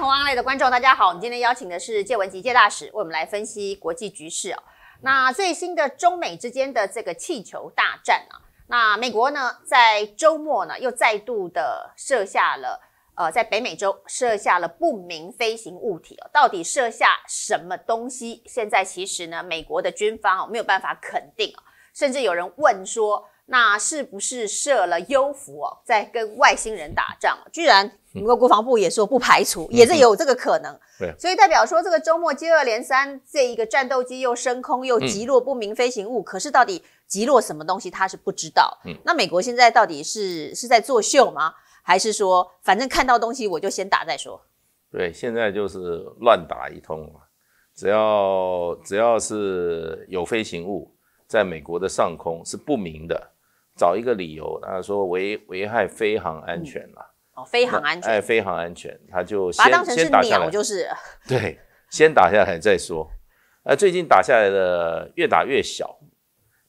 红行类的观众，大家好，我们今天邀请的是介文集介大使，为我们来分析国际局势哦。那最新的中美之间的这个气球大战啊，那美国呢，在周末呢又再度的设下了呃，在北美洲设下了不明飞行物体哦，到底设下什么东西？现在其实呢，美国的军方啊没有办法肯定哦，甚至有人问说。那是不是设了幽浮哦，在跟外星人打仗？居然，美国国防部也说不排除，也是有这个可能。对，所以代表说这个周末接二连三，这一个战斗机又升空，又击落不明飞行物。可是到底击落什么东西，他是不知道。嗯，那美国现在到底是是在作秀吗？还是说反正看到东西我就先打再说？对，现在就是乱打一通嘛。只要只要是有飞行物在美国的上空是不明的。找一个理由，他说危危害飞行安全了。哦，飞行安全，哎，飞行安全，他就把当成是鸟，就是对，先打下来再说。呃，最近打下来的越打越小，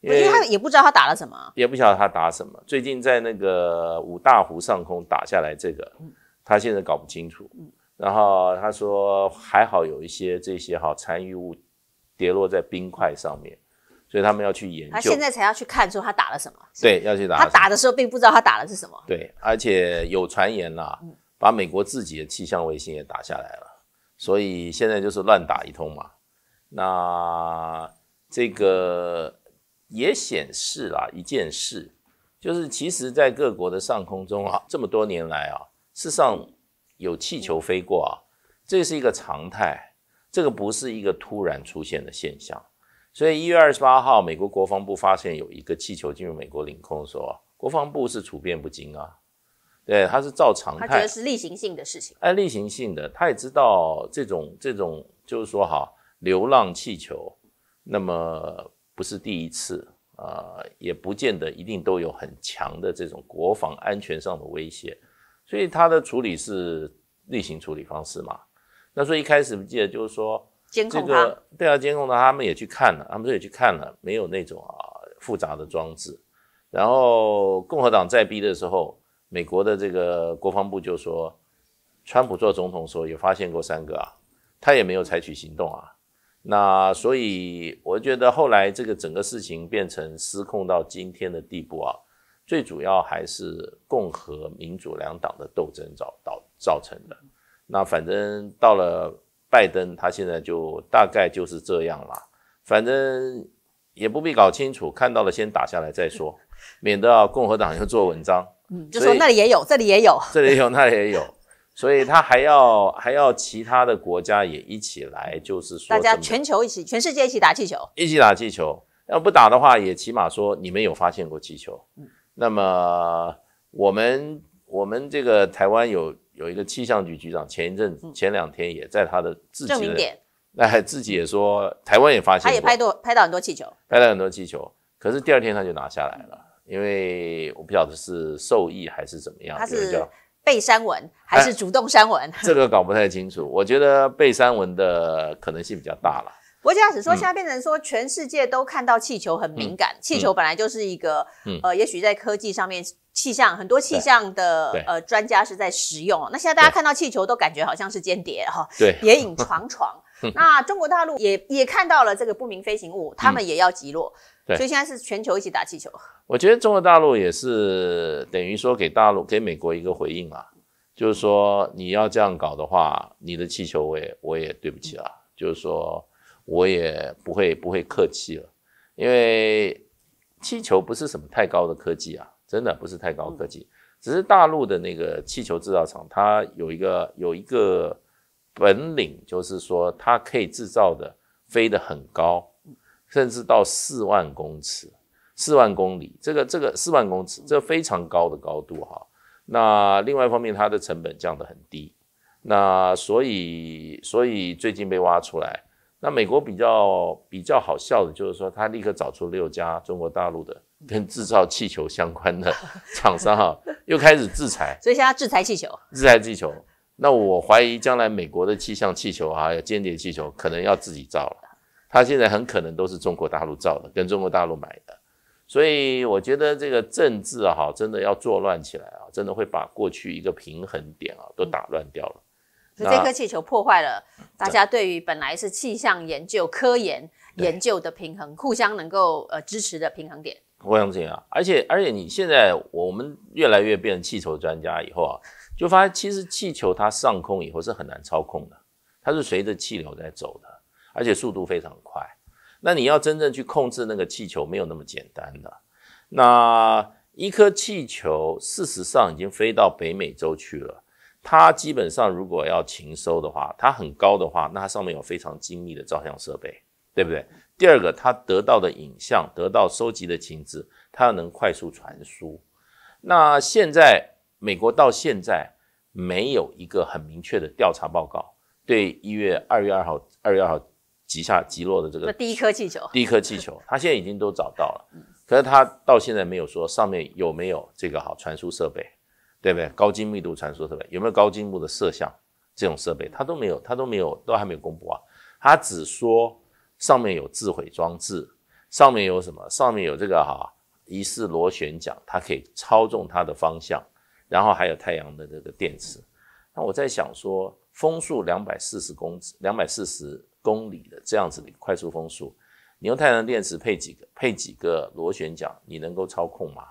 因为他也不知道他打了什么，也不晓得他打什么。最近在那个五大湖上空打下来这个，他现在搞不清楚。然后他说还好有一些这些哈残余物，跌落在冰块上面。所以他们要去研究，他现在才要去看，说他打了什么？对，要去打。他打的时候并不知道他打的是什么。对，而且有传言啦，把美国自己的气象卫星也打下来了。所以现在就是乱打一通嘛。那这个也显示了一件事，就是其实，在各国的上空中啊，这么多年来啊，事实上有气球飞过啊，这是一个常态，这个不是一个突然出现的现象。所以一月二十八号，美国国防部发现有一个气球进入美国领空的时候，国防部是处变不惊啊，对，他是照常态，是例行性的事情。哎，例行性的，他也知道这种这种就是说哈，流浪气球，那么不是第一次啊，也不见得一定都有很强的这种国防安全上的威胁，所以他的处理是例行处理方式嘛。那所以一开始不记得就是说。这个对啊，监控的他们也去看了，他们也去看了，没有那种啊复杂的装置。然后共和党在逼的时候，美国的这个国防部就说，川普做总统的时候也发现过三个啊，他也没有采取行动啊。那所以我觉得后来这个整个事情变成失控到今天的地步啊，最主要还是共和民主两党的斗争造导造成的。那反正到了。拜登他现在就大概就是这样了，反正也不必搞清楚，看到了先打下来再说，免得啊共和党又做文章，就说那里也有，这里也有，这里也有，那里也有，所以他还要还要其他的国家也一起来，就是说大家全球一起，全世界一起打气球，一起打气球。要不打的话，也起码说你们有发现过气球。嗯，那么我们我们这个台湾有。有一个气象局局长，前一阵子、前两天也在他的自己的那 自己也说，台湾也发现，他也拍多拍到很多气球，拍到很多气球。可是第二天他就拿下来了，因为我不晓得是受益还是怎么样，他是被删文还是主动删文？这个搞不太清楚，我觉得被删文的可能性比较大了。国家只是说，现在变成说，全世界都看到气球很敏感。气球本来就是一个，呃，也许在科技上面，气象很多气象的呃专家是在使用。那现在大家看到气球，都感觉好像是间谍哈。对，野影床床。那中国大陆也也看到了这个不明飞行物，他们也要击落。所以现在是全球一起打气球。我觉得中国大陆也是等于说给大陆给美国一个回应嘛，就是说你要这样搞的话，你的气球我也我也对不起了，就是说。我也不会不会客气了，因为气球不是什么太高的科技啊，真的不是太高科技，只是大陆的那个气球制造厂，它有一个有一个本领，就是说它可以制造的飞得很高，甚至到四万公尺，四万公里，这个这个四万公尺，这非常高的高度哈。那另外一方面，它的成本降得很低，那所以所以最近被挖出来。那美国比较比较好笑的，就是说他立刻找出六家中国大陆的跟制造气球相关的 厂商啊，又开始制裁。所以现在制裁气球。制裁气球，那我怀疑将来美国的气象气球啊，有间谍气球，可能要自己造了。他现在很可能都是中国大陆造的，跟中国大陆买的。所以我觉得这个政治哈，真的要作乱起来啊，真的会把过去一个平衡点啊都打乱掉了。这颗气球破坏了大家对于本来是气象研究、科研研究的平衡，互相能够呃支持的平衡点。我想这样，而且而且你现在我们越来越变成气球专家以后啊，就发现其实气球它上空以后是很难操控的，它是随着气流在走的，而且速度非常快。那你要真正去控制那个气球，没有那么简单的。那一颗气球事实上已经飞到北美洲去了。它基本上如果要勤收的话，它很高的话，那它上面有非常精密的照相设备，对不对？第二个，它得到的影像，得到收集的情资，它要能快速传输。那现在美国到现在没有一个很明确的调查报告，对一月二月二号二月二号极下极落的这个第一颗气球，第一颗气球，它现在已经都找到了，可是它到现在没有说上面有没有这个好传输设备。对不对？高精密度传输设备有没有高精度的摄像这种设备？它都没有，它都没有，都还没有公布啊。它只说上面有自毁装置，上面有什么？上面有这个哈疑似螺旋桨，它可以操纵它的方向，然后还有太阳的这个电池。那我在想说，风速两百四十公两百四十公里的这样子的快速风速，你用太阳能电池配几个配几个螺旋桨，你能够操控吗？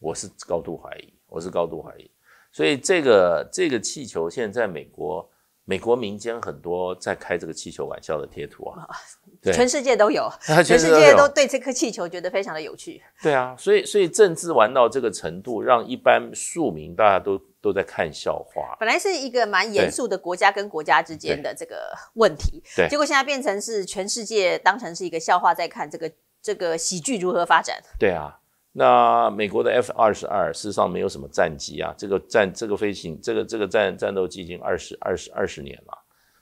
我是高度怀疑。我是高度怀疑，所以这个这个气球现在在美国美国民间很多在开这个气球玩笑的贴图啊，对，全世界都有，全世界都对这颗气球觉得非常的有趣。对啊，所以所以政治玩到这个程度，让一般庶民大家都都在看笑话。本来是一个蛮严肃的国家跟国家之间的这个问题，对，结果现在变成是全世界当成是一个笑话在看这个这个喜剧如何发展。对啊。那美国的 F 二十二事实上没有什么战机啊，这个战这个飞行这个这个战战斗机已经二十二十二十年了，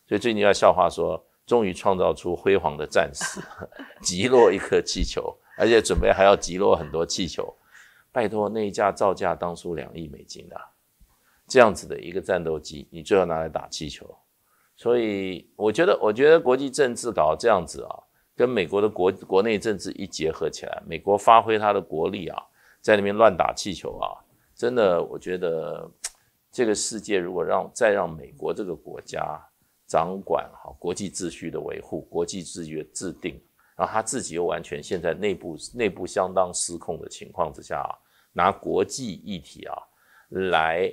所以最近要笑话说，终于创造出辉煌的战士，击落一颗气球，而且准备还要击落很多气球，拜托那一架造价当初两亿美金的，这样子的一个战斗机，你最后拿来打气球，所以我觉得我觉得国际政治搞这样子啊。跟美国的国国内政治一结合起来，美国发挥它的国力啊，在那边乱打气球啊，真的，我觉得这个世界如果让再让美国这个国家掌管好国际秩序的维护、国际秩序制定，然后他自己又完全现在内部内部相当失控的情况之下啊，拿国际议题啊来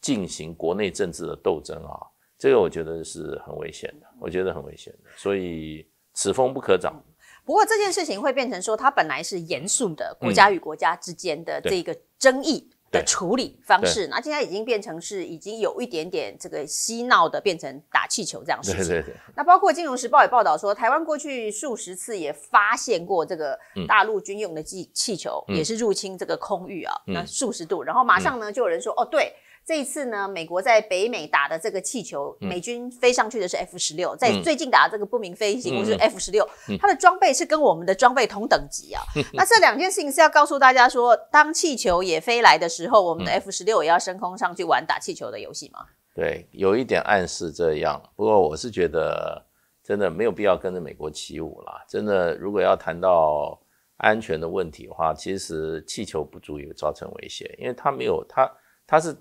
进行国内政治的斗争啊，这个我觉得是很危险的，我觉得很危险的，所以。此风不可长。不过这件事情会变成说，它本来是严肃的国家与国家之间的这个争议的处理方式，那现在已经变成是已经有一点点这个嬉闹的，变成打气球这样事情。那包括《金融时报》也报道说，台湾过去数十次也发现过这个大陆军用的气气球，也是入侵这个空域啊，那数十度，然后马上呢就有人说，哦对。这一次呢，美国在北美打的这个气球，美军飞上去的是 F 十六，在最近打的这个不明飞行物是 F 十六，它的装备是跟我们的装备同等级啊。那这两件事情是要告诉大家说，当气球也飞来的时候，我们的 F 十六也要升空上去玩打气球的游戏吗？对，有一点暗示这样。不过我是觉得，真的没有必要跟着美国起舞了。真的，如果要谈到安全的问题的话，其实气球不足以造成威胁，因为它没有它，它是。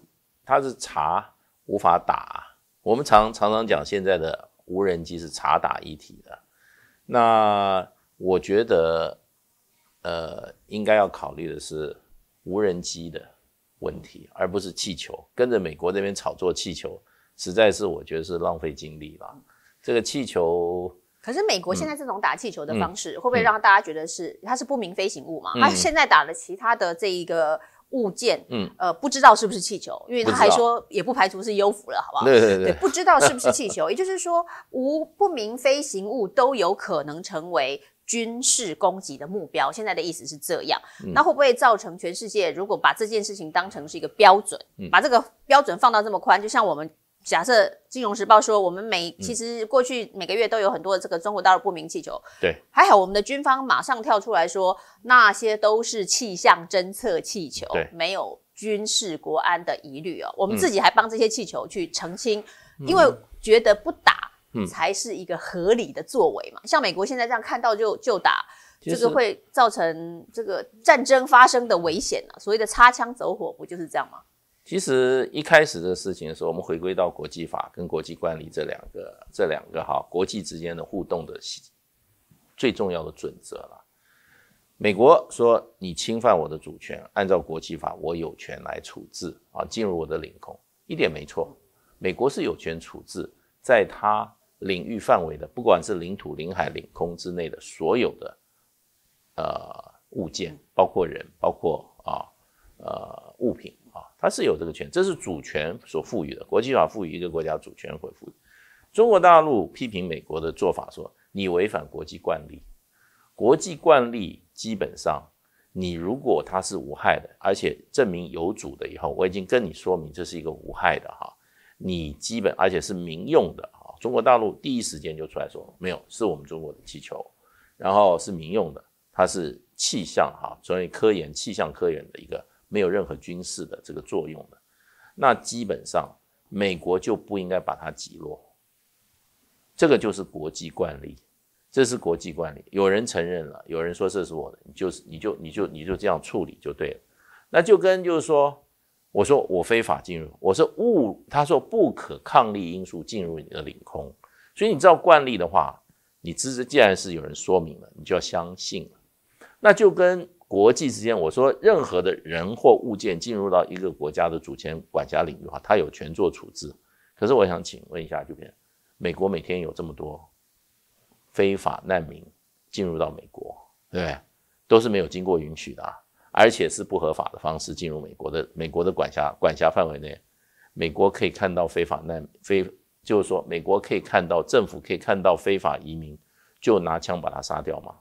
它是查无法打，我们常常常讲现在的无人机是查打一体的，那我觉得，呃，应该要考虑的是无人机的问题，而不是气球。跟着美国那边炒作气球，实在是我觉得是浪费精力了。这个气球，可是美国现在这种打气球的方式，会不会让大家觉得是它是不明飞行物嘛？它现在打了其他的这一个。物件，嗯，呃，不知道是不是气球，因为他还说也不排除是优 f 了，好不好？对对对，不知道是不是气球，也就是说，无不明飞行物都有可能成为军事攻击的目标。现在的意思是这样，那会不会造成全世界如果把这件事情当成是一个标准，把这个标准放到这么宽，就像我们。假设《金融时报》说我们每其实过去每个月都有很多这个中国大陆不明气球，对，还好我们的军方马上跳出来说那些都是气象侦测气球，没有军事国安的疑虑哦。我们自己还帮这些气球去澄清，因为觉得不打才是一个合理的作为嘛。像美国现在这样看到就就打，就是会造成这个战争发生的危险了。所谓的擦枪走火不就是这样吗？其实一开始的事情是我们回归到国际法跟国际惯例这两个，这两个哈国际之间的互动的最重要的准则了。美国说你侵犯我的主权，按照国际法，我有权来处置啊，进入我的领空一点没错。美国是有权处置在他领域范围的，不管是领土、领海、领空之内的所有的呃物件，包括人，包括啊呃物品。它是有这个权，这是主权所赋予的。国际法赋予一个国家主权会赋予。中国大陆批评美国的做法说，你违反国际惯例。国际惯例基本上，你如果它是无害的，而且证明有主的以后，我已经跟你说明这是一个无害的哈，你基本而且是民用的哈。中国大陆第一时间就出来说，没有，是我们中国的气球，然后是民用的，它是气象哈，所以科研气象科研的一个。没有任何军事的这个作用的，那基本上美国就不应该把它击落。这个就是国际惯例，这是国际惯例。有人承认了，有人说这是我的，你就是你就你就你就这样处理就对了。那就跟就是说，我说我非法进入，我是误他说不可抗力因素进入你的领空，所以你知道惯例的话，你知是既然是有人说明了，你就要相信了。那就跟。国际之间，我说任何的人或物件进入到一个国家的主权管辖领域的话，他有权做处置。可是我想请问一下，就比美国每天有这么多非法难民进入到美国，对不对？都是没有经过允许的，而且是不合法的方式进入美国的美国的管辖管辖范围内。美国可以看到非法难民非，就是说美国可以看到政府可以看到非法移民，就拿枪把他杀掉吗？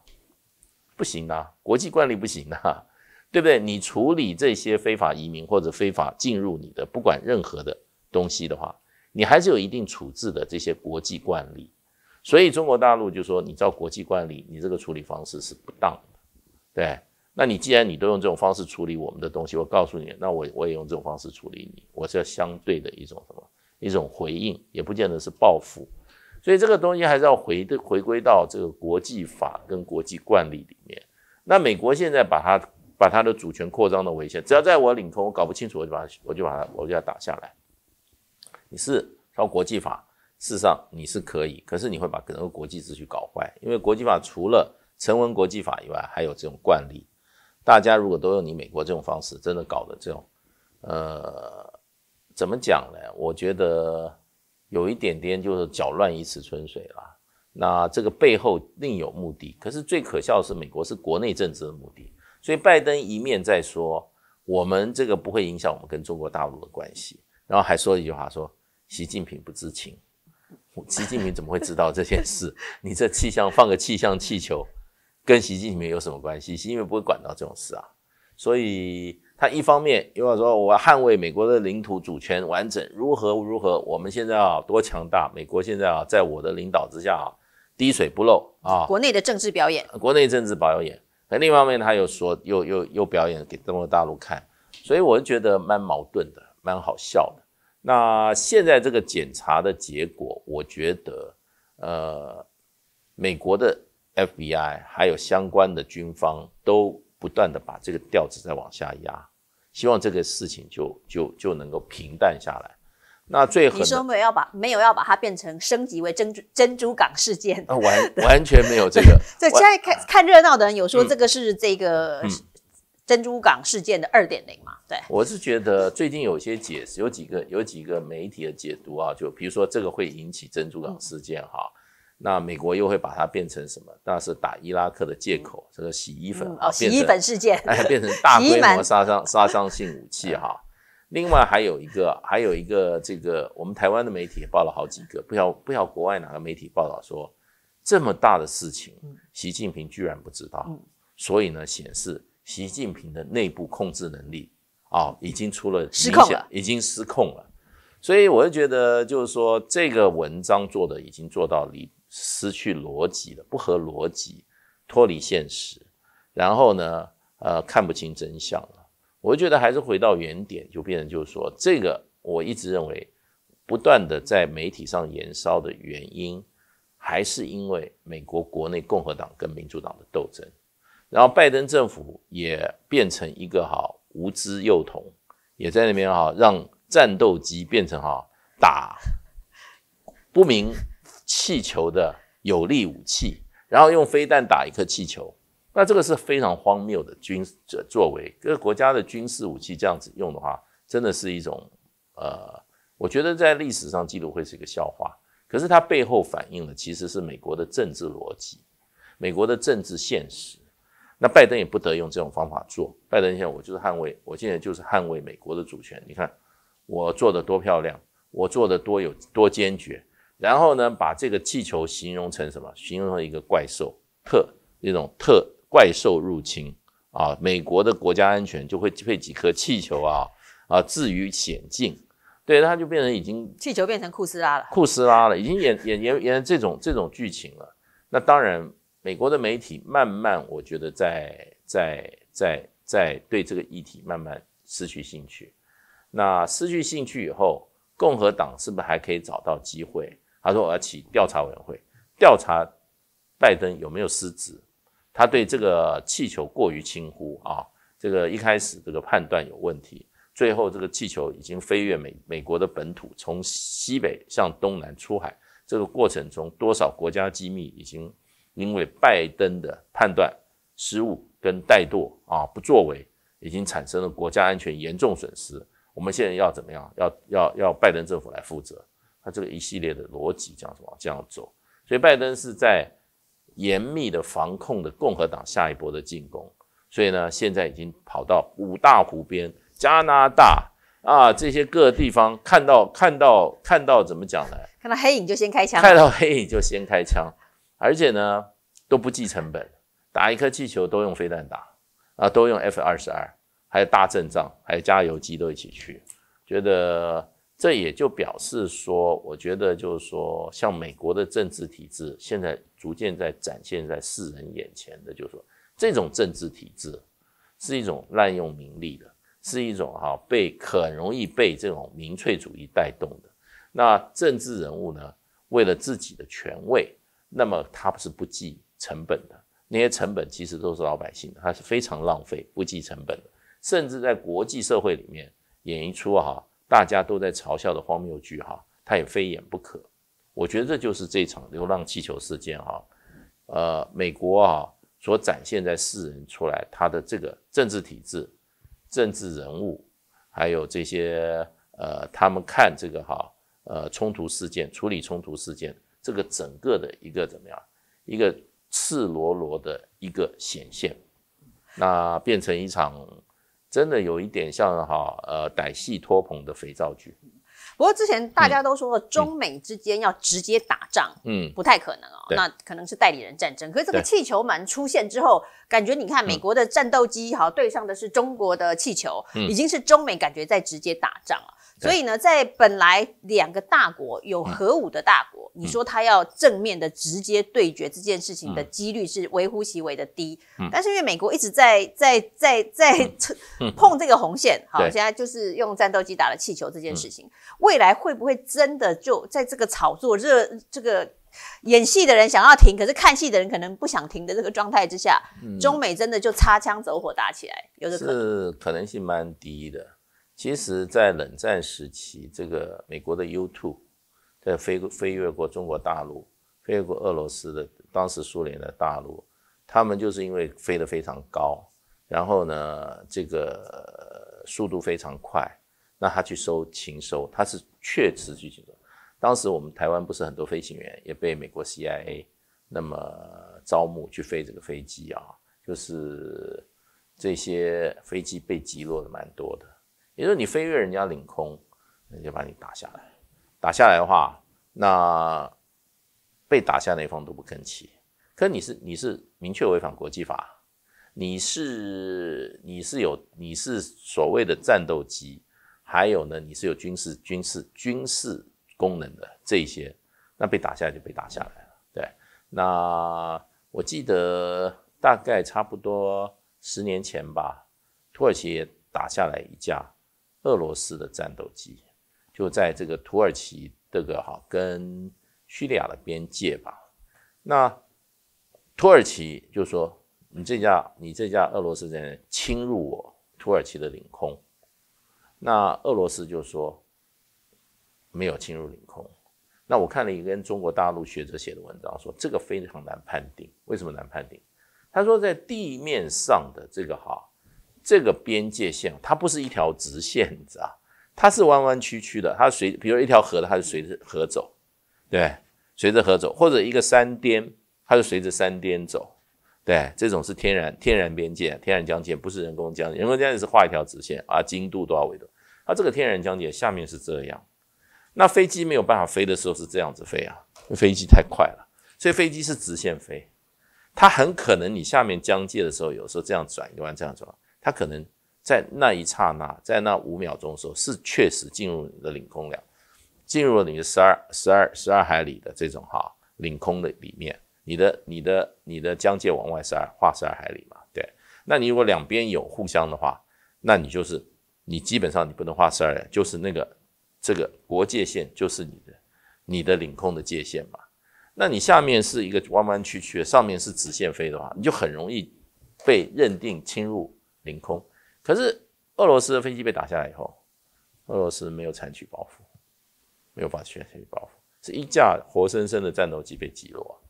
不行啊，国际惯例不行啊，对不对？你处理这些非法移民或者非法进入你的，不管任何的东西的话，你还是有一定处置的这些国际惯例。所以中国大陆就说，你照国际惯例，你这个处理方式是不当的。对，那你既然你都用这种方式处理我们的东西，我告诉你，那我我也用这种方式处理你，我是要相对的一种什么一种回应，也不见得是报复。所以这个东西还是要回的回归到这个国际法跟国际惯例里面。那美国现在把它把它的主权扩张的危险，只要在我领空，我搞不清楚，我就把它我就把它我就要打下来。你是超国际法，事实上你是可以，可是你会把整个国际秩序搞坏。因为国际法除了成文国际法以外，还有这种惯例。大家如果都用你美国这种方式，真的搞的这种，呃，怎么讲呢？我觉得。有一点点就是搅乱一池春水啦。那这个背后另有目的。可是最可笑的是，美国是国内政治的目的，所以拜登一面在说我们这个不会影响我们跟中国大陆的关系，然后还说一句话说习近平不知情，习近平怎么会知道这件事？你这气象放个气象气球，跟习近平有什么关系？习近平不会管到这种事啊，所以。他一方面，因为说我要捍卫美国的领土主权完整，如何如何？我们现在啊多强大，美国现在啊在我的领导之下啊滴水不漏啊。国内的政治表演，国内政治表演。可另一方面，他又说又又又表演给中国大陆看，所以我是觉得蛮矛盾的，蛮好笑的。那现在这个检查的结果，我觉得，呃，美国的 FBI 还有相关的军方都不断的把这个调子在往下压。希望这个事情就就就能够平淡下来。那最你说没有要把没有要把它变成升级为珍珠珍珠港事件？完完全没有这个。对，现在看看热闹的人有说这个是这个珍珠港事件的二点零嘛？对，我是觉得最近有些解释，有几个有几个媒体的解读啊，就比如说这个会引起珍珠港事件哈。那美国又会把它变成什么？那是打伊拉克的借口，这个洗衣粉啊，洗衣粉事件，哎，变成大规模杀伤杀伤性武器哈。另外还有一个，还有一个这个，我们台湾的媒体也报了好几个，不晓不晓国外哪个媒体报道说这么大的事情，习近平居然不知道，所以呢，显示习近平的内部控制能力啊，已经出了失控了，已经失控了。所以我就觉得，就是说这个文章做的已经做到离。失去逻辑了，不合逻辑，脱离现实，然后呢，呃，看不清真相了。我觉得还是回到原点，就变成就是说，这个我一直认为，不断的在媒体上燃烧的原因，还是因为美国国内共和党跟民主党的斗争，然后拜登政府也变成一个哈无知幼童，也在那边哈让战斗机变成哈打不明。气球的有力武器，然后用飞弹打一颗气球，那这个是非常荒谬的军作作为。各个国家的军事武器这样子用的话，真的是一种呃，我觉得在历史上记录会是一个笑话。可是它背后反映的其实是美国的政治逻辑，美国的政治现实。那拜登也不得用这种方法做。拜登现在我就是捍卫，我现在就是捍卫美国的主权。你看我做的多漂亮，我做的多有多坚决。然后呢，把这个气球形容成什么？形容成一个怪兽，特那种特怪兽入侵啊！美国的国家安全就会被几颗气球啊啊置于险境。对，它就变成已经气球变成库斯拉了，库斯拉了，已经演演演演这种这种剧情了。那当然，美国的媒体慢慢，我觉得在在在在对这个议题慢慢失去兴趣。那失去兴趣以后，共和党是不是还可以找到机会？他说：“我要起调查委员会，调查拜登有没有失职？他对这个气球过于轻忽啊！这个一开始这个判断有问题，最后这个气球已经飞越美美国的本土，从西北向东南出海。这个过程中，多少国家机密已经因为拜登的判断失误跟怠惰啊、不作为，已经产生了国家安全严重损失。我们现在要怎么样？要要要拜登政府来负责。”他这个一系列的逻辑，这样什么这样走，所以拜登是在严密的防控的共和党下一波的进攻，所以呢，现在已经跑到五大湖边、加拿大啊这些各地方，看到看到看到怎么讲呢？看到黑影就先开枪，看到黑影就先开枪，而且呢都不计成本，打一颗气球都用飞弹打啊，都用 F 二十二，还有大阵仗，还有加油机都一起去，觉得。这也就表示说，我觉得就是说，像美国的政治体制，现在逐渐在展现在世人眼前的，就是说，这种政治体制是一种滥用名利的，是一种哈被很容易被这种民粹主义带动的。那政治人物呢，为了自己的权位，那么他不是不计成本的，那些成本其实都是老百姓，他是非常浪费、不计成本的，甚至在国际社会里面演一出哈。大家都在嘲笑的荒谬剧哈，他也非演不可。我觉得这就是这场流浪气球事件哈，呃，美国啊所展现在世人出来他的这个政治体制、政治人物，还有这些呃，他们看这个哈，呃，冲突事件处理冲突事件这个整个的一个怎么样，一个赤裸裸的一个显现，那变成一场。真的有一点像哈呃歹戏拖棚的肥皂剧，不过之前大家都说中美之间要直接打仗，嗯，不太可能啊，那可能是代理人战争。可是这个气球门出现之后，感觉你看美国的战斗机哈对上的是中国的气球，已经是中美感觉在直接打仗啊。所以呢，在本来两个大国有核武的大国，你说他要正面的直接对决这件事情的几率是微乎其微的低。但是因为美国一直在在在在 碰这个红线，好，现在就是用战斗机打了气球这件事情，未来会不会真的就在这个炒作热这个演戏的人想要停，可是看戏的人可能不想停的这个状态之下，中美真的就擦枪走火打起来，有这？是可能性蛮低的。其实，在冷战时期，这个美国的 U2 在飞飞越过中国大陆，飞越过俄罗斯的当时苏联的大陆，他们就是因为飞得非常高，然后呢，这个速度非常快，那他去收情收，他是确实去情报。当时我们台湾不是很多飞行员也被美国 CIA 那么招募去飞这个飞机啊，就是这些飞机被击落的蛮多的。比如你飞越人家领空，人家把你打下来，打下来的话，那被打下那方都不吭气。可你是你是明确违反国际法，你是你是有你是所谓的战斗机，还有呢你是有军事军事军事功能的这些，那被打下来就被打下来了。对，那我记得大概差不多十年前吧，土耳其也打下来一架。俄罗斯的战斗机就在这个土耳其这个哈跟叙利亚的边界吧？那土耳其就说你这架你这架俄罗斯在侵入我土耳其的领空，那俄罗斯就说没有侵入领空。那我看了一个跟中国大陆学者写的文章，说这个非常难判定。为什么难判定？他说在地面上的这个哈。这个边界线它不是一条直线，知道它是弯弯曲曲的。它随比如一条河的，它是随着河走，对，随着河走；或者一个山巅，它是随着山巅走，对。这种是天然天然边界、天然疆界，不是人工疆界。人工疆界是画一条直线啊，经度多少，纬度。它这个天然疆界下面是这样，那飞机没有办法飞的时候是这样子飞啊，飞机太快了，所以飞机是直线飞。它很可能你下面疆界的时候，有时候这样转，一不这样转。它可能在那一刹那，在那五秒钟的时候，是确实进入你的领空了，进入了你的十二、十二、十二海里的这种哈领空的里面。你的、你的、你的疆界往外十二画十二海里嘛？对。那你如果两边有互相的话，那你就是你基本上你不能画十二，就是那个这个国界线就是你的你的领空的界限嘛。那你下面是一个弯弯曲曲，上面是直线飞的话，你就很容易被认定侵入。领空，可是俄罗斯的飞机被打下来以后，俄罗斯没有采取报复，没有把全世界报复，是一架活生生的战斗机被击落。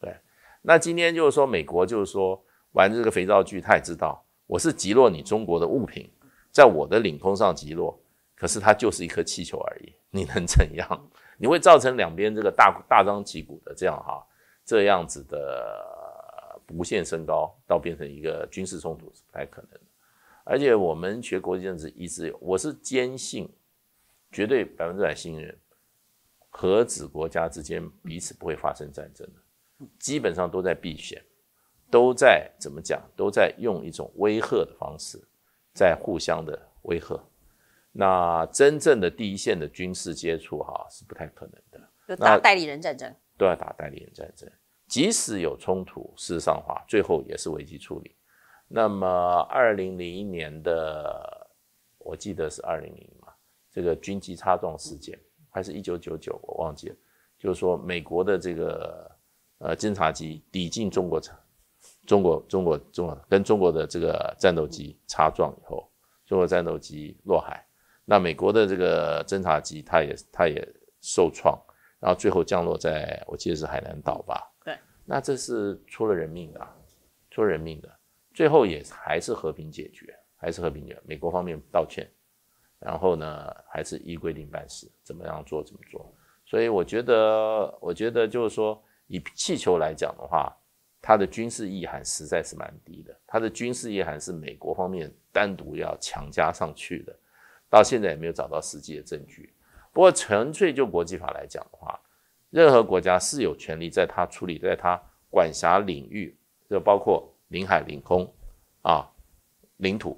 对，那今天就是说，美国就是说玩这个肥皂剧，他也知道我是击落你中国的物品，在我的领空上击落，可是它就是一颗气球而已，你能怎样？你会造成两边这个大大张旗鼓的这样哈，这样子的无限升高，到变成一个军事冲突是不太可能。而且我们学国际政治一直有，我是坚信，绝对百分之百信任，何子国家之间彼此不会发生战争基本上都在避险，都在怎么讲？都在用一种威吓的方式，在互相的威吓。那真正的第一线的军事接触，哈，是不太可能的。就打代理人战争，都要打代理人战争。即使有冲突，事实上话，最后也是危机处理。那么，二零零一年的，我记得是二零零嘛，这个军机擦撞事件，还是一九九九，我忘记了。就是说，美国的这个呃侦察机抵近中国，城，中国中国中国跟中国的这个战斗机擦撞以后，中国战斗机落海，那美国的这个侦察机它也它也受创，然后最后降落在我记得是海南岛吧？对，那这是出了人命的，出人命的。最后也还是和平解决，还是和平解决。美国方面道歉，然后呢，还是依规定办事，怎么样做怎么做。所以我觉得，我觉得就是说，以气球来讲的话，它的军事意涵实在是蛮低的。它的军事意涵是美国方面单独要强加上去的，到现在也没有找到实际的证据。不过，纯粹就国际法来讲的话，任何国家是有权利在它处理，在它管辖领域，就包括。领海、领空，啊，领土，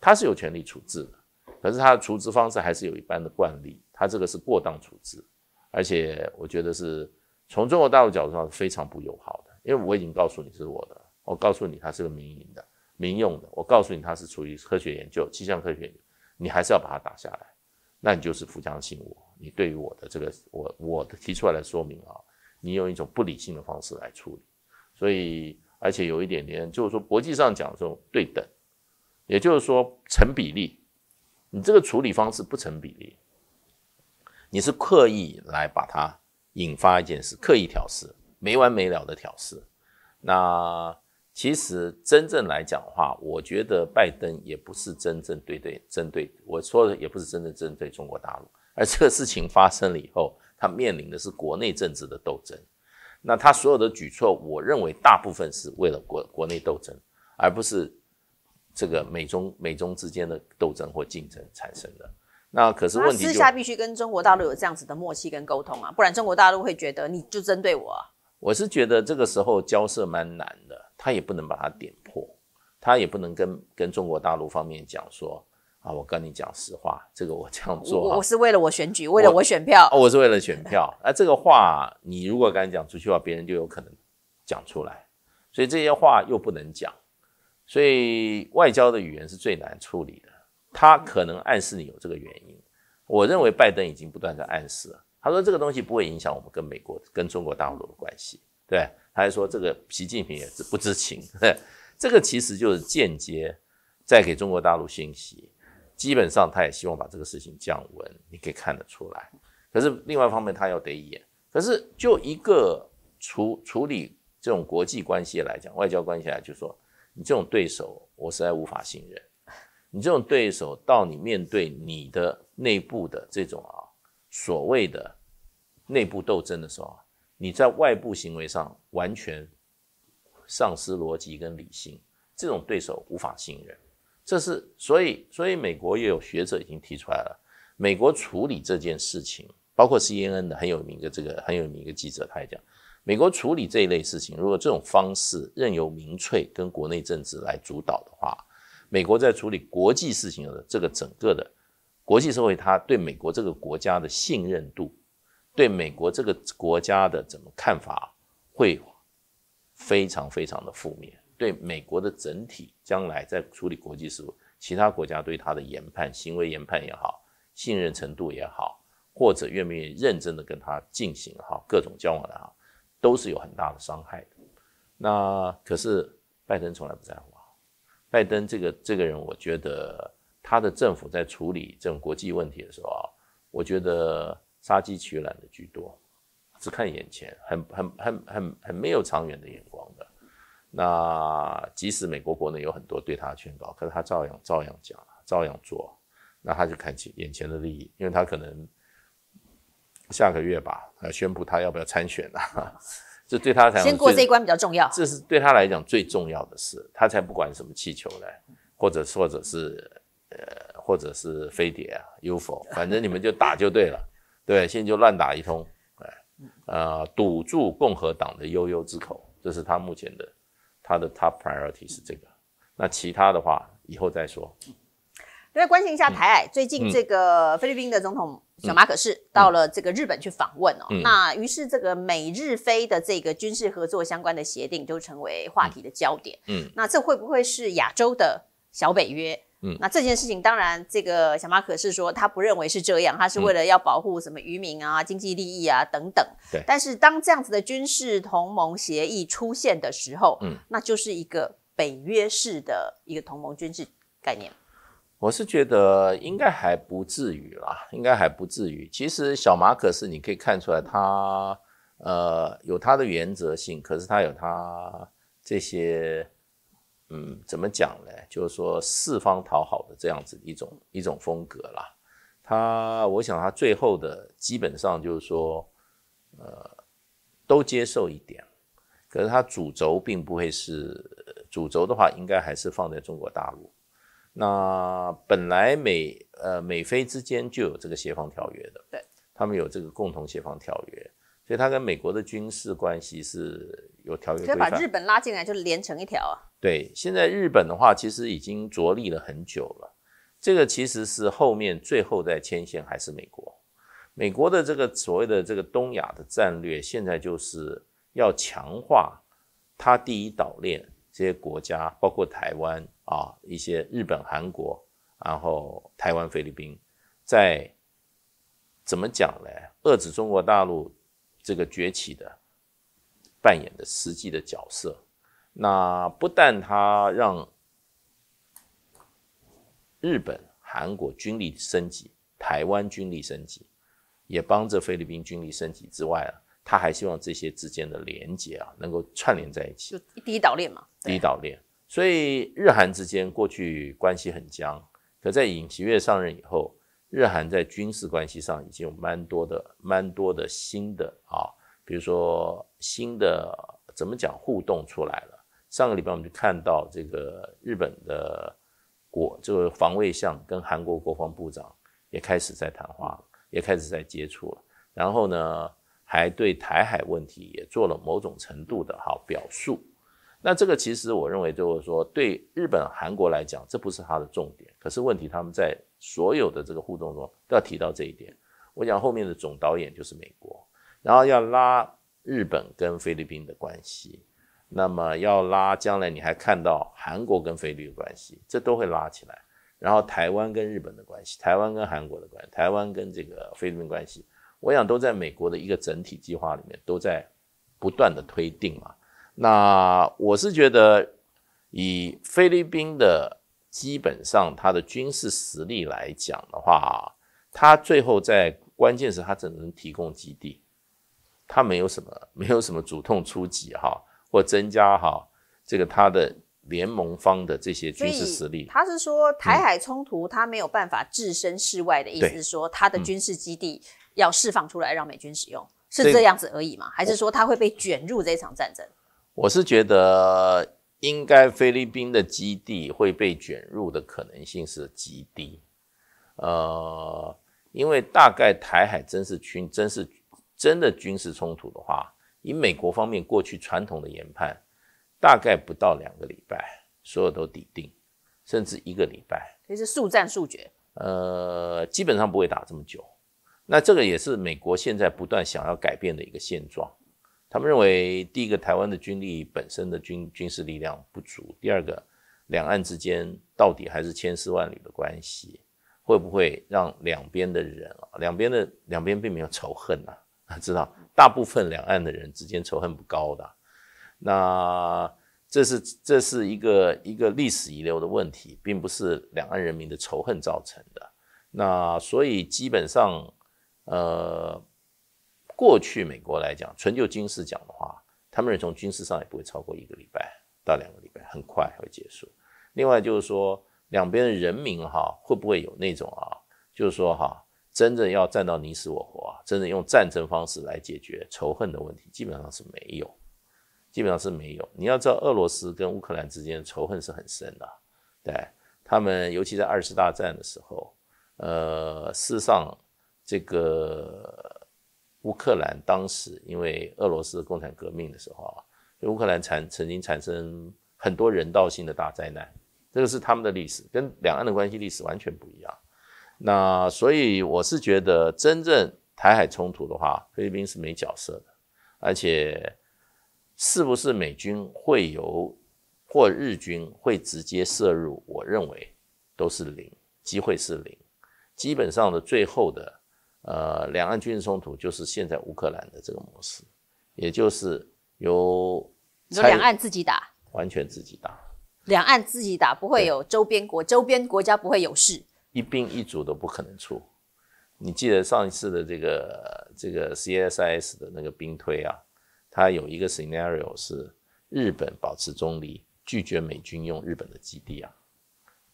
它是有权利处置的，可是它的处置方式还是有一般的惯例。它这个是过当处置，而且我觉得是从中国大陆角度上是非常不友好的。因为我已经告诉你是我的，我告诉你它是个民营的、民用的，我告诉你它是处于科学研究、气象科学，你还是要把它打下来，那你就是不相信我。你对于我的这个，我我的提出来来说明啊，你用一种不理性的方式来处理，所以。而且有一点点，就是说国际上讲，说对等，也就是说成比例。你这个处理方式不成比例，你是刻意来把它引发一件事，刻意挑事，没完没了的挑事。那其实真正来讲的话，我觉得拜登也不是真正对对针对，我说的也不是真正针对中国大陆。而这个事情发生了以后，他面临的是国内政治的斗争。那他所有的举措，我认为大部分是为了国国内斗争，而不是这个美中美中之间的斗争或竞争产生的。那可是问题，私下必须跟中国大陆有这样子的默契跟沟通啊，不然中国大陆会觉得你就针对我。我是觉得这个时候交涉蛮难的，他也不能把它点破，他也不能跟跟中国大陆方面讲说。啊，我跟你讲实话，这个我这样做，我是为了我选举，为了我选票。我是为了选票。那这个话，你如果敢讲出去的话，别人就有可能讲出来。所以这些话又不能讲，所以外交的语言是最难处理的。他可能暗示你有这个原因。我认为拜登已经不断的暗示，了，他说这个东西不会影响我们跟美国、跟中国大陆的关系。对，他还说这个习近平也是不知情。这个其实就是间接在给中国大陆信息。基本上，他也希望把这个事情降温，你可以看得出来。可是另外一方面，他要得演。可是就一个处处理这种国际关系来讲，外交关系来讲，就说你这种对手，我实在无法信任。你这种对手，到你面对你的内部的这种啊所谓的内部斗争的时候，你在外部行为上完全丧失逻辑跟理性，这种对手无法信任。这是，所以，所以美国也有学者已经提出来了。美国处理这件事情，包括 C N N 的很有名的这个很有名一个记者，他也讲，美国处理这一类事情，如果这种方式任由民粹跟国内政治来主导的话，美国在处理国际事情的这个整个的国际社会，他对美国这个国家的信任度，对美国这个国家的怎么看法，会非常非常的负面。对美国的整体将来在处理国际事务，其他国家对他的研判、行为研判也好，信任程度也好，或者愿不愿意认真的跟他进行哈各种交往的哈，都是有很大的伤害的。那可是拜登从来不在乎。啊。拜登这个这个人，我觉得他的政府在处理这种国际问题的时候啊，我觉得杀鸡取卵的居多，只看眼前，很很很很很没有长远的眼光的。那即使美国国内有很多对他的劝告，可是他照样照样讲，照样做。那他就看眼前的利益，因为他可能下个月吧，要宣布他要不要参选了。这对他才先过这一关比较重要。这是对他来讲最重要的事，他才不管什么气球嘞，或者或者是呃，或者是飞碟啊，UFO，反正你们就打就对了，对，现在就乱打一通，哎，呃，堵住共和党的悠悠之口，这是他目前的。他的 top priority 是这个，那其他的话以后再说。那关心一下台海，最近这个菲律宾的总统小马可是到了这个日本去访问哦，那于是这个美日菲的这个军事合作相关的协定就成为话题的焦点。嗯，那这会不会是亚洲的小北约？那这件事情，当然，这个小马可是说他不认为是这样，他是为了要保护什么渔民啊、经济利益啊等等。对。但是当这样子的军事同盟协议出现的时候，嗯，那就是一个北约式的一个同盟军事概念。我是觉得应该还不至于啦，应该还不至于。其实小马可是你可以看出来，他呃有他的原则性，可是他有他这些。嗯，怎么讲呢？就是说四方讨好的这样子一种一种风格啦。他，我想他最后的基本上就是说，呃，都接受一点。可是他主轴并不会是主轴的话，应该还是放在中国大陆。那本来美呃美菲之间就有这个协防条约的，对，他们有这个共同协防条约，所以他跟美国的军事关系是。有条约，可以把日本拉进来，就连成一条啊。对，现在日本的话，其实已经着力了很久了。这个其实是后面最后在牵线还是美国。美国的这个所谓的这个东亚的战略，现在就是要强化它第一岛链这些国家，包括台湾啊，一些日本、韩国，然后台湾、菲律宾，在怎么讲呢？遏制中国大陆这个崛起的。扮演的实际的角色，那不但他让日本、韩国军力升级，台湾军力升级，也帮着菲律宾军力升级之外啊，他还希望这些之间的连接啊，能够串联在一起，就第一岛链嘛，第一岛链。所以日韩之间过去关系很僵，可在尹锡悦上任以后，日韩在军事关系上已经有蛮多的蛮多的新的啊。比如说新的怎么讲互动出来了？上个礼拜我们就看到这个日本的国这个防卫相跟韩国国防部长也开始在谈话也开始在接触了。然后呢，还对台海问题也做了某种程度的好表述。那这个其实我认为就是说，对日本、韩国来讲，这不是他的重点。可是问题他们在所有的这个互动中都要提到这一点。我想后面的总导演就是美国。然后要拉日本跟菲律宾的关系，那么要拉将来你还看到韩国跟菲律宾关系，这都会拉起来。然后台湾跟日本的关系，台湾跟韩国的关系，台湾跟这个菲律宾关系，我想都在美国的一个整体计划里面，都在不断的推定嘛。那我是觉得，以菲律宾的基本上它的军事实力来讲的话，它最后在关键时它只能提供基地。他没有什么，没有什么主动出击哈，或增加哈，这个他的联盟方的这些军事实力。他是说台海冲突，他没有办法置身事外的意思是说，他的军事基地要释放出来让美军使用，是这样子而已吗？还是说他会被卷入这场战争？我是觉得应该菲律宾的基地会被卷入的可能性是极低，呃，因为大概台海真是军真是。真的军事冲突的话，以美国方面过去传统的研判，大概不到两个礼拜，所有都抵定，甚至一个礼拜，可以是速战速决。呃，基本上不会打这么久。那这个也是美国现在不断想要改变的一个现状。他们认为，第一个，台湾的军力本身的军军事力量不足；第二个，两岸之间到底还是千丝万缕的关系，会不会让两边的人啊，两边的两边并没有仇恨呐？啊，知道大部分两岸的人之间仇恨不高的，那这是这是一个一个历史遗留的问题，并不是两岸人民的仇恨造成的。那所以基本上，呃，过去美国来讲，纯就军事讲的话，他们人从军事上也不会超过一个礼拜到两个礼拜，很快会结束。另外就是说，两边的人民哈，会不会有那种啊，就是说哈。真正要战到你死我活，啊，真正用战争方式来解决仇恨的问题，基本上是没有，基本上是没有。你要知道，俄罗斯跟乌克兰之间仇恨是很深的，对他们，尤其在二次大战的时候，呃，事实上，这个乌克兰当时因为俄罗斯共产革命的时候啊，乌克兰产曾经产生很多人道性的大灾难，这个是他们的历史，跟两岸的关系历史完全不一样。那所以我是觉得，真正台海冲突的话，菲律宾是没角色的，而且是不是美军会有或日军会直接涉入，我认为都是零，机会是零。基本上的最后的，呃，两岸军事冲突就是现在乌克兰的这个模式，也就是由由两岸自己打，完全自己打，两岸自己打不会有周边国周边国家不会有事。一兵一卒都不可能出。你记得上一次的这个这个 CSIS 的那个兵推啊，它有一个 scenario 是日本保持中立，拒绝美军用日本的基地啊。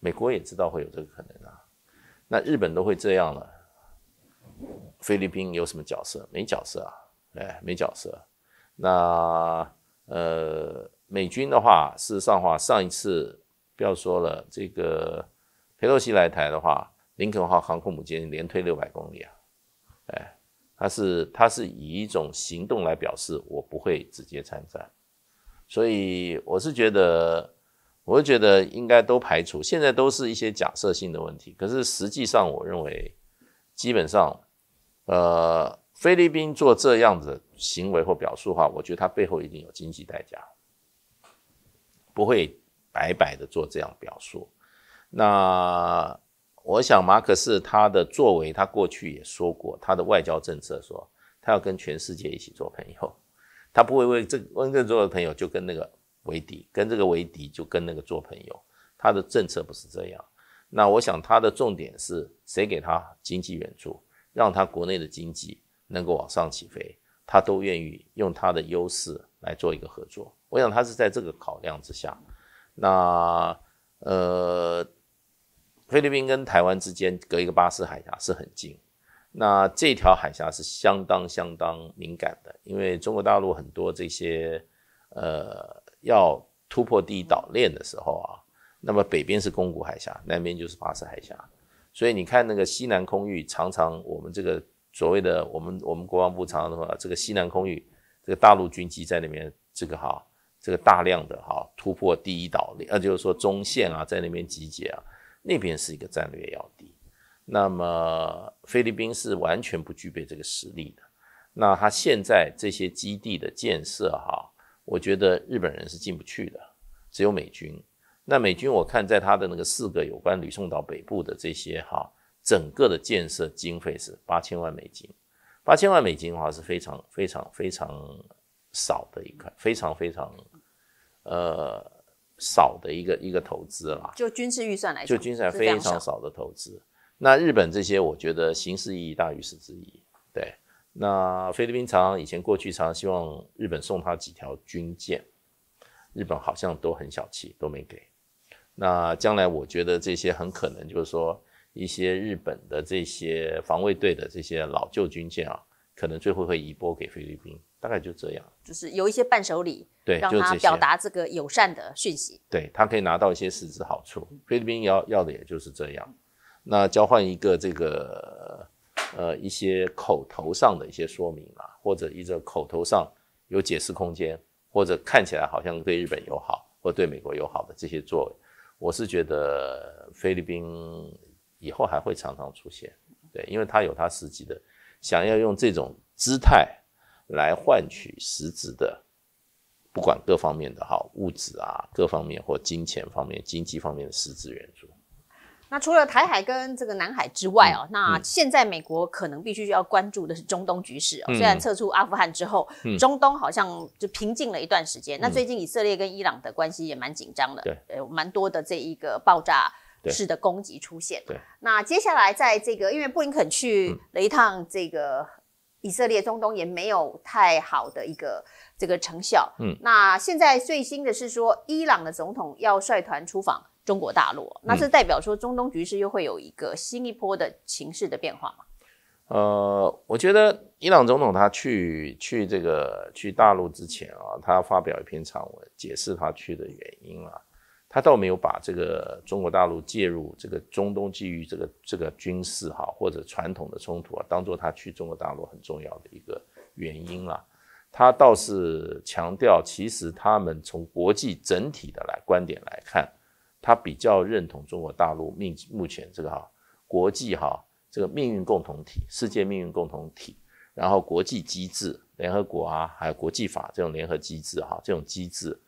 美国也知道会有这个可能啊。那日本都会这样了，菲律宾有什么角色？没角色啊，哎，没角色。那呃，美军的话，事实上话，上一次不要说了这个。佩洛西来台的话，林肯号航空母舰连推六百公里啊，哎，他是他是以一种行动来表示我不会直接参战，所以我是觉得，我是觉得应该都排除，现在都是一些假设性的问题。可是实际上，我认为基本上，呃，菲律宾做这样的行为或表述的话，我觉得他背后一定有经济代价，不会白白的做这样表述。那我想，马克思他的作为，他过去也说过他的外交政策，说他要跟全世界一起做朋友，他不会为这温哥做的朋友就跟那个为敌，跟这个为敌就跟那个做朋友，他的政策不是这样。那我想他的重点是谁给他经济援助，让他国内的经济能够往上起飞，他都愿意用他的优势来做一个合作。我想他是在这个考量之下，那呃。菲律宾跟台湾之间隔一个巴士海峡是很近，那这条海峡是相当相当敏感的，因为中国大陆很多这些，呃，要突破第一岛链的时候啊，那么北边是宫古海峡，南边就是巴士海峡，所以你看那个西南空域，常常我们这个所谓的我们我们国防部常的话，这个西南空域，这个大陆军机在那边，这个哈，这个大量的哈突破第一岛链，那就是说中线啊，在那边集结啊。那边是一个战略要地，那么菲律宾是完全不具备这个实力的。那他现在这些基地的建设哈，我觉得日本人是进不去的，只有美军。那美军我看在他的那个四个有关吕宋岛北部的这些哈，整个的建设经费是八千万美金，八千万美金的话是非常非常非常少的一块，非常非常呃。少的一个一个投资啦，就军事预算来说，就军事非常少的投资。那日本这些，我觉得形式意义大于实质意义。对，那菲律宾常以前过去常希望日本送他几条军舰，日本好像都很小气，都没给。那将来我觉得这些很可能就是说，一些日本的这些防卫队的这些老旧军舰啊，可能最后会移拨给菲律宾。大概就这样，就是有一些伴手礼，对，让他表达这个友善的讯息。对他可以拿到一些实质好处。菲律宾要要的也就是这样，那交换一个这个呃一些口头上的一些说明啊，或者一个口头上有解释空间，或者看起来好像对日本友好或对美国友好的这些作为，我是觉得菲律宾以后还会常常出现，对，因为他有他实际的想要用这种姿态。来换取实质的，不管各方面的哈物质啊，各方面或金钱方面、经济方面的实质援助。那除了台海跟这个南海之外哦，那现在美国可能必须要关注的是中东局势哦。虽然撤出阿富汗之后，中东好像就平静了一段时间。那最近以色列跟伊朗的关系也蛮紧张的，对，蛮多的这一个爆炸式的攻击出现。对，那接下来在这个，因为布林肯去了一趟这个。以色列中东也没有太好的一个这个成效。嗯，那现在最新的是说，伊朗的总统要率团出访中国大陆，那这代表说中东局势又会有一个新一波的情势的变化吗？呃，我觉得伊朗总统他去去这个去大陆之前啊，他发表一篇长文解释他去的原因了。他倒没有把这个中国大陆介入这个中东基于这个这个军事哈或者传统的冲突啊，当做他去中国大陆很重要的一个原因了。他倒是强调，其实他们从国际整体的来观点来看，他比较认同中国大陆命目前这个哈国际哈这个命运共同体、世界命运共同体，然后国际机制、联合国啊，还有国际法这种联合机制哈这种机制。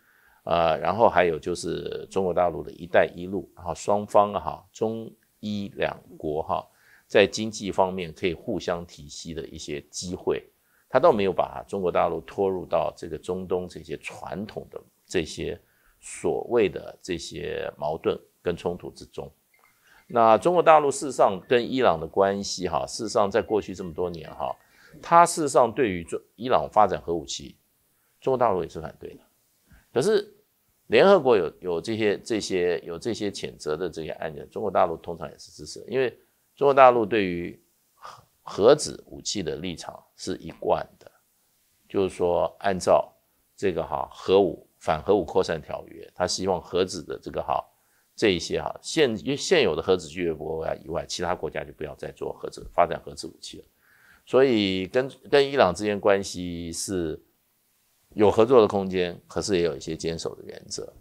呃，然后还有就是中国大陆的一带一路，然后双方哈中伊两国哈在经济方面可以互相提携的一些机会，他倒没有把中国大陆拖入到这个中东这些传统的这些所谓的这些矛盾跟冲突之中。那中国大陆事实上跟伊朗的关系哈，事实上在过去这么多年哈，他事实上对于中伊朗发展核武器，中国大陆也是反对的，可是。联合国有有这些这些有这些谴责的这些案件，中国大陆通常也是支持，因为中国大陆对于核核子武器的立场是一贯的，就是说按照这个哈核武反核武扩散条约，他希望核子的这个哈这一些哈现现有的核子拒绝国家以外，其他国家就不要再做核子发展核子武器了，所以跟跟伊朗之间关系是。有合作的空间，可是也有一些坚守的原则。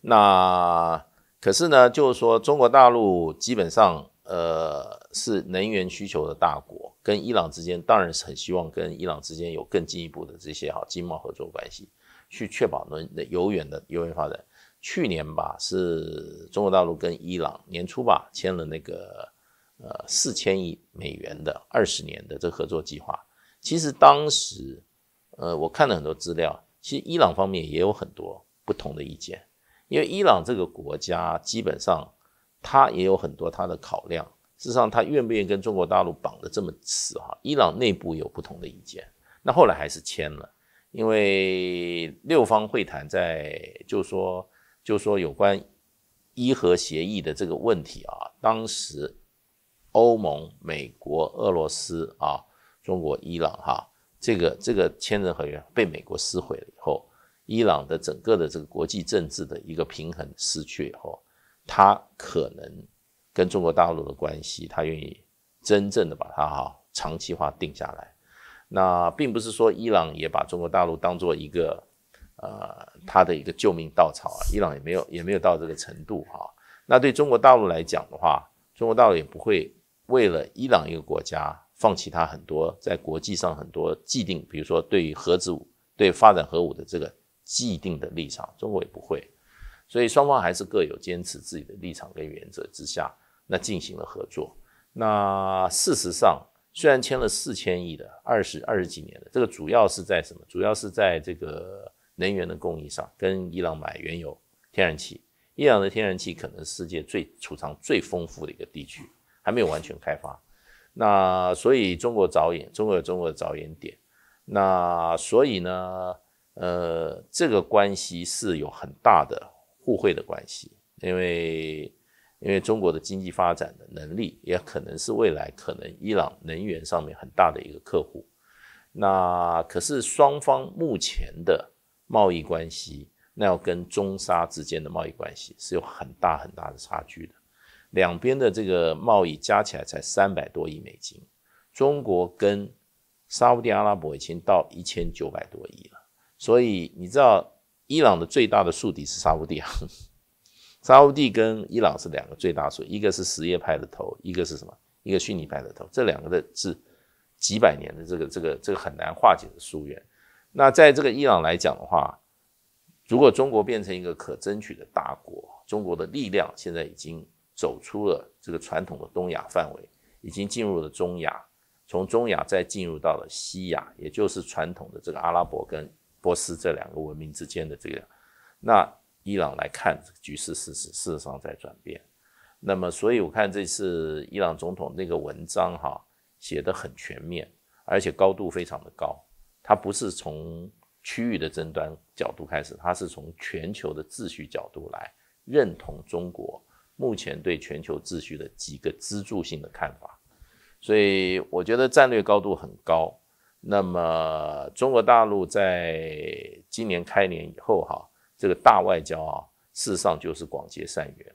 那可是呢，就是说，中国大陆基本上呃是能源需求的大国，跟伊朗之间当然是很希望跟伊朗之间有更进一步的这些哈经贸合作关系，去确保能的有远的有远发展。去年吧，是中国大陆跟伊朗年初吧签了那个呃四千亿美元的二十年的这合作计划。其实当时。呃，我看了很多资料，其实伊朗方面也有很多不同的意见，因为伊朗这个国家基本上，它也有很多它的考量。事实上，它愿不愿意跟中国大陆绑得这么死哈？伊朗内部有不同的意见，那后来还是签了，因为六方会谈在就说就说有关伊核协议的这个问题啊，当时欧盟、美国、俄罗斯啊、中国、伊朗哈。这个这个《千人合约》被美国撕毁了以后，伊朗的整个的这个国际政治的一个平衡失去以后，他可能跟中国大陆的关系，他愿意真正的把它哈长期化定下来。那并不是说伊朗也把中国大陆当做一个呃他的一个救命稻草啊，伊朗也没有也没有到这个程度哈。那对中国大陆来讲的话，中国大陆也不会为了伊朗一个国家。放弃它很多，在国际上很多既定，比如说对于核武、对发展核武的这个既定的立场，中国也不会。所以双方还是各有坚持自己的立场跟原则之下，那进行了合作。那事实上，虽然签了四千亿的二十二十几年的，这个主要是在什么？主要是在这个能源的供应上，跟伊朗买原油、天然气。伊朗的天然气可能是世界最储藏最丰富的一个地区，还没有完全开发。那所以中国着眼，中国有中国的着眼点。那所以呢，呃，这个关系是有很大的互惠的关系，因为因为中国的经济发展的能力，也可能是未来可能伊朗能源上面很大的一个客户。那可是双方目前的贸易关系，那要跟中沙之间的贸易关系是有很大很大的差距的。两边的这个贸易加起来才三百多亿美金，中国跟沙地阿拉伯已经到一千九百多亿了。所以你知道，伊朗的最大的宿敌是沙地啊。沙地跟伊朗是两个最大宿，一个是实业派的头，一个是什么？一个虚拟派的头。这两个的是几百年的这个这个这个很难化解的疏远。那在这个伊朗来讲的话，如果中国变成一个可争取的大国，中国的力量现在已经。走出了这个传统的东亚范围，已经进入了中亚，从中亚再进入到了西亚，也就是传统的这个阿拉伯跟波斯这两个文明之间的这个，那伊朗来看局势事实事实上在转变。那么，所以我看这次伊朗总统那个文章哈，写的很全面，而且高度非常的高。他不是从区域的争端角度开始，他是从全球的秩序角度来认同中国。目前对全球秩序的几个支柱性的看法，所以我觉得战略高度很高。那么中国大陆在今年开年以后哈，这个大外交啊，事实上就是广结善缘。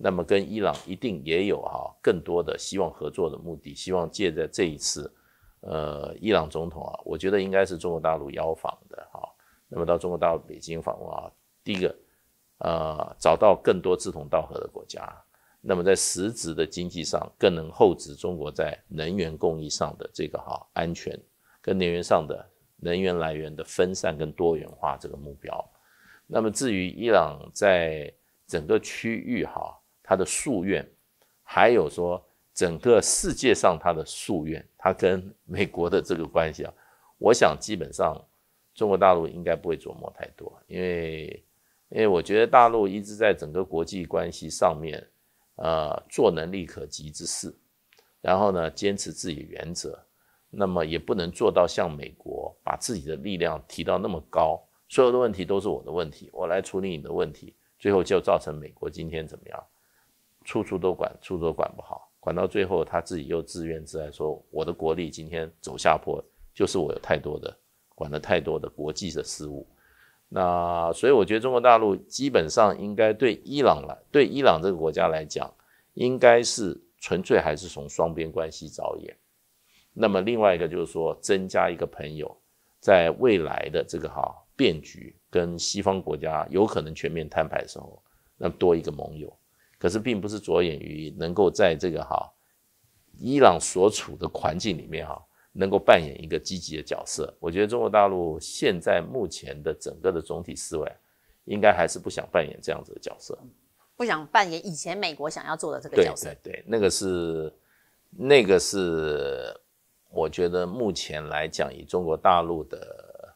那么跟伊朗一定也有哈更多的希望合作的目的，希望借在这一次，呃，伊朗总统啊，我觉得应该是中国大陆邀访的啊，那么到中国大陆北京访问啊，第一个。呃，找到更多志同道合的国家，那么在实质的经济上更能厚植中国在能源供应上的这个哈安全跟能源上的能源来源的分散跟多元化这个目标。那么至于伊朗在整个区域哈它的夙愿，还有说整个世界上它的夙愿，它跟美国的这个关系，啊，我想基本上中国大陆应该不会琢磨太多，因为。因为我觉得大陆一直在整个国际关系上面，呃，做能力可及之事，然后呢，坚持自己的原则，那么也不能做到像美国把自己的力量提到那么高，所有的问题都是我的问题，我来处理你的问题，最后就造成美国今天怎么样，处处都管，处处都管不好，管到最后他自己又自怨自艾说，我的国力今天走下坡，就是我有太多的管了太多的国际的事务。那所以我觉得中国大陆基本上应该对伊朗来，对伊朗这个国家来讲，应该是纯粹还是从双边关系着眼。那么另外一个就是说，增加一个朋友，在未来的这个哈变局跟西方国家有可能全面摊牌的时候，那多一个盟友。可是并不是着眼于能够在这个哈伊朗所处的环境里面哈。能够扮演一个积极的角色，我觉得中国大陆现在目前的整个的总体思维，应该还是不想扮演这样子的角色，不想扮演以前美国想要做的这个角色。对，那个是，那个是，我觉得目前来讲，以中国大陆的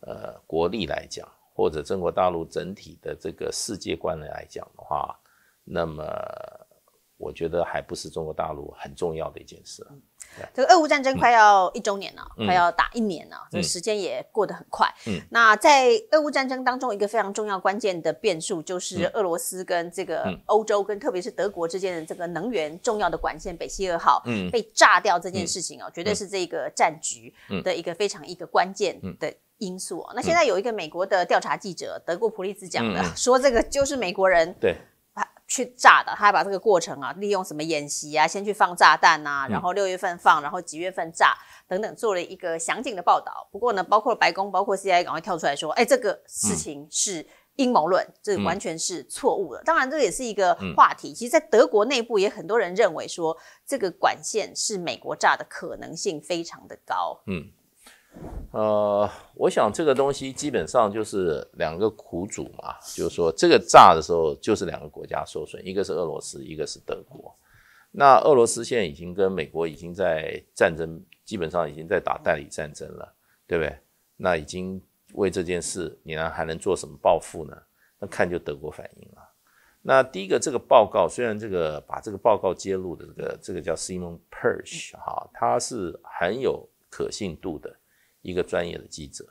呃国力来讲，或者中国大陆整体的这个世界观来讲的话，那么。我觉得还不是中国大陆很重要的一件事。这个俄乌战争快要一周年了，快要打一年了，这时间也过得很快。那在俄乌战争当中，一个非常重要关键的变数就是俄罗斯跟这个欧洲，跟特别是德国之间的这个能源重要的管线北溪二号被炸掉这件事情哦，绝对是这个战局的一个非常一个关键的因素哦。那现在有一个美国的调查记者德国普利兹讲的，说这个就是美国人对。去炸的，他还把这个过程啊，利用什么演习啊，先去放炸弹啊，然后六月份放，然后几月份炸等等，做了一个详尽的报道。不过呢，包括白宫，包括 C I，赶快跳出来说，哎，这个事情是阴谋论，这完全是错误的。当然，这也是一个话题。其实，在德国内部也很多人认为说，这个管线是美国炸的可能性非常的高。嗯。呃，我想这个东西基本上就是两个苦主嘛，就是说这个炸的时候就是两个国家受损，一个是俄罗斯，一个是德国。那俄罗斯现在已经跟美国已经在战争，基本上已经在打代理战争了，对不对？那已经为这件事，你呢还能做什么报复呢？那看就德国反应了。那第一个这个报告，虽然这个把这个报告揭露的这个这个叫 Simon Perch 哈，他是很有可信度的。一个专业的记者，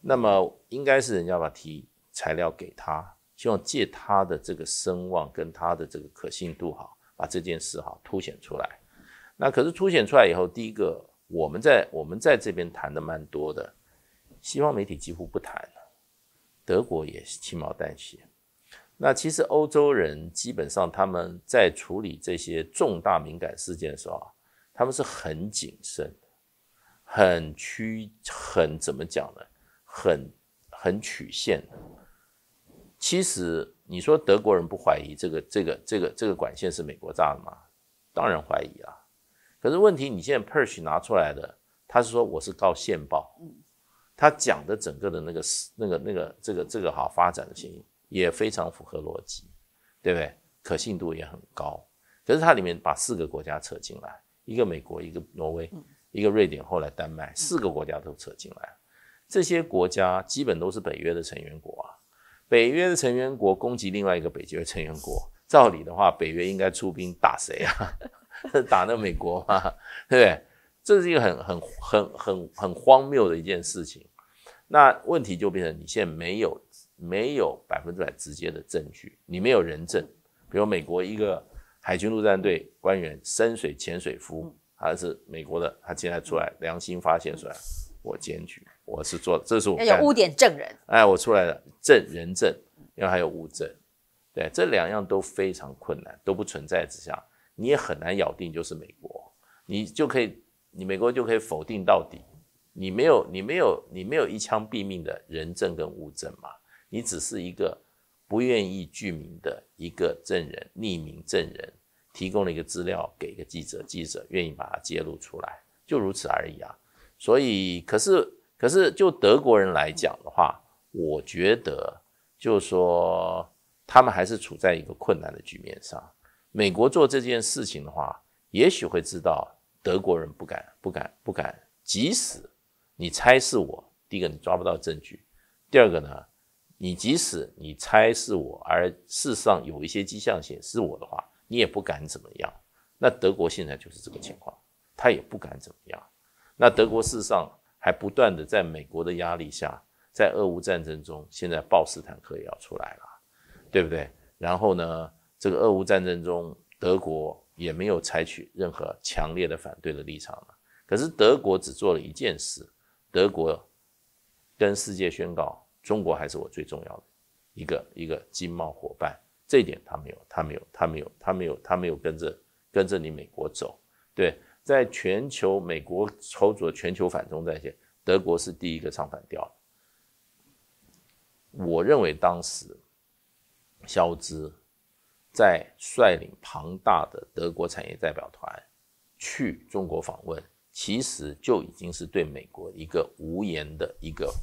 那么应该是人家把题材料给他，希望借他的这个声望跟他的这个可信度，哈，把这件事哈凸显出来。那可是凸显出来以后，第一个我们在我们在这边谈的蛮多的，西方媒体几乎不谈德国也是轻描淡写。那其实欧洲人基本上他们在处理这些重大敏感事件的时候啊，他们是很谨慎。很曲，很怎么讲呢？很很曲线的。其实你说德国人不怀疑这个、这个、这个、这个管线是美国炸的吗？当然怀疑啊。可是问题你现在 Perch 拿出来的，他是说我是告线报，他讲的整个的那个、那个、那个、这个、这个哈发展的情因也非常符合逻辑，对不对？可信度也很高。可是它里面把四个国家扯进来，一个美国，一个挪威。一个瑞典，后来丹麦，四个国家都扯进来，这些国家基本都是北约的成员国啊。北约的成员国攻击另外一个北约的成员国，照理的话，北约应该出兵打谁啊？打那美国嘛，对不对？这是一个很很很很很荒谬的一件事情。那问题就变成，你现在没有没有百分之百直接的证据，你没有人证，比如美国一个海军陆战队官员、深水潜水夫。还是美国的，他现在出来良心发现出来，我检举，我是做这是我们有污点证人。哎，我出来了，证人证，因为还有物证，对这两样都非常困难，都不存在之下，你也很难咬定就是美国，你就可以，你美国就可以否定到底。你没有，你没有，你没有一枪毙命的人证跟物证嘛，你只是一个不愿意具名的一个证人，匿名证人。提供了一个资料给一个记者，记者愿意把它揭露出来，就如此而已啊。所以，可是，可是就德国人来讲的话，我觉得，就是说他们还是处在一个困难的局面上。美国做这件事情的话，也许会知道德国人不敢、不敢、不敢。即使你猜是我，第一个你抓不到证据，第二个呢，你即使你猜是我，而事实上有一些迹象显示我的话。你也不敢怎么样，那德国现在就是这个情况，他也不敢怎么样。那德国事实上还不断的在美国的压力下，在俄乌战争中，现在豹式坦克也要出来了，对不对？然后呢，这个俄乌战争中，德国也没有采取任何强烈的反对的立场可是德国只做了一件事，德国跟世界宣告，中国还是我最重要的一个一个经贸伙伴。这点他没有，他没有，他没有，他没有，他没有跟着跟着你美国走。对，在全球美国操纵全球反中战线，德国是第一个唱反调。我认为当时，肖兹在率领庞大的德国产业代表团去中国访问，其实就已经是对美国一个无言的一个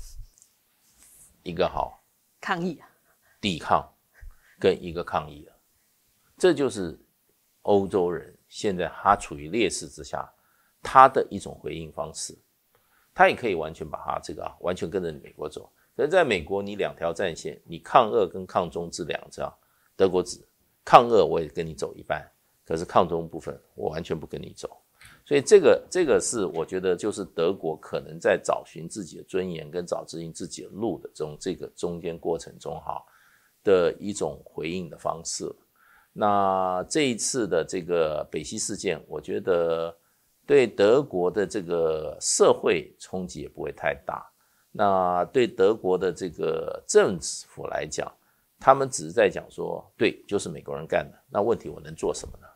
一个好抗议、抵抗。跟一个抗议了，这就是欧洲人现在他处于劣势之下，他的一种回应方式，他也可以完全把他这个完全跟着美国走。可是在美国，你两条战线，你抗俄跟抗中这两张德国纸，抗俄我也跟你走一半，可是抗中部分我完全不跟你走。所以这个这个是我觉得就是德国可能在找寻自己的尊严跟找自己自己的路的中这个中间过程中哈。的一种回应的方式。那这一次的这个北溪事件，我觉得对德国的这个社会冲击也不会太大。那对德国的这个政府来讲，他们只是在讲说，对，就是美国人干的。那问题我能做什么呢？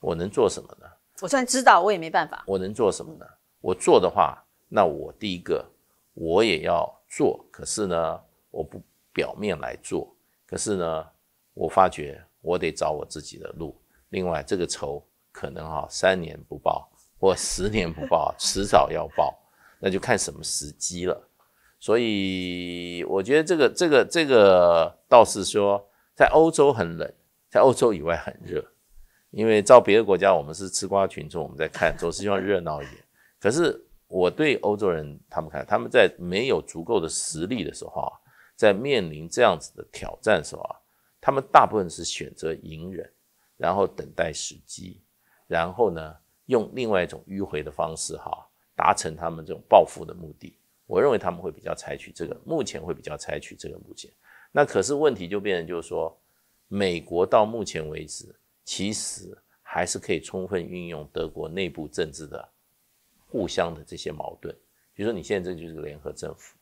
我能做什么呢？我虽然知道，我也没办法。我能做什么呢？我做的话，那我第一个我也要做。可是呢，我不。表面来做，可是呢，我发觉我得找我自己的路。另外，这个仇可能哈三年不报，或十年不报，迟早要报，那就看什么时机了。所以我觉得这个这个这个倒是说，在欧洲很冷，在欧洲以外很热，因为照别的国家，我们是吃瓜群众，我们在看，总是希望热闹一点。可是我对欧洲人他们看，他们在没有足够的实力的时候啊。在面临这样子的挑战的时候啊，他们大部分是选择隐忍，然后等待时机，然后呢用另外一种迂回的方式哈，达成他们这种报复的目的。我认为他们会比较采取这个，目前会比较采取这个路线。那可是问题就变成就是说，美国到目前为止其实还是可以充分运用德国内部政治的互相的这些矛盾，比如说你现在这就是个联合政府。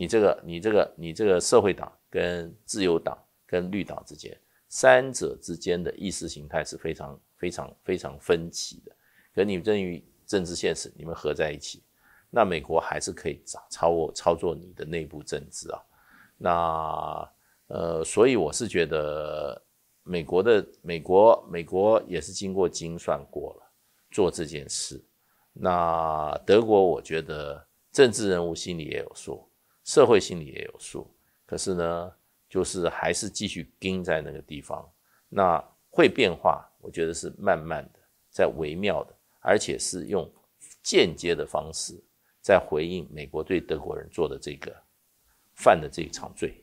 你这个，你这个，你这个社会党跟自由党跟绿党之间，三者之间的意识形态是非常非常非常分歧的。可你正与政治现实，你们合在一起，那美国还是可以操操操作你的内部政治啊。那呃，所以我是觉得美国的美国美国也是经过精算过了做这件事。那德国，我觉得政治人物心里也有数。社会心里也有数，可是呢，就是还是继续盯在那个地方。那会变化，我觉得是慢慢的，在微妙的，而且是用间接的方式在回应美国对德国人做的这个犯的这一场罪。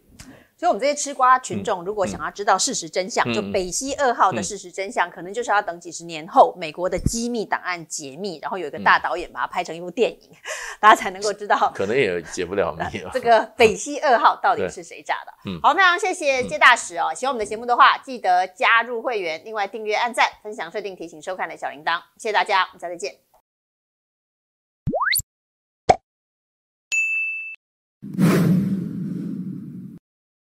所以，我们这些吃瓜群众，如果想要知道事实真相，就北溪二号的事实真相，可能就是要等几十年后美国的机密档案解密，然后有一个大导演把它拍成一部电影，大家才能够知道。可能也解不了密。这个 北溪二号到底是谁炸的？好，非常谢谢谢大使哦。喜欢我们的节目的话，记得加入会员，另外订阅、按赞、分享、设定提醒收看的小铃铛。谢谢大家，我们下次见。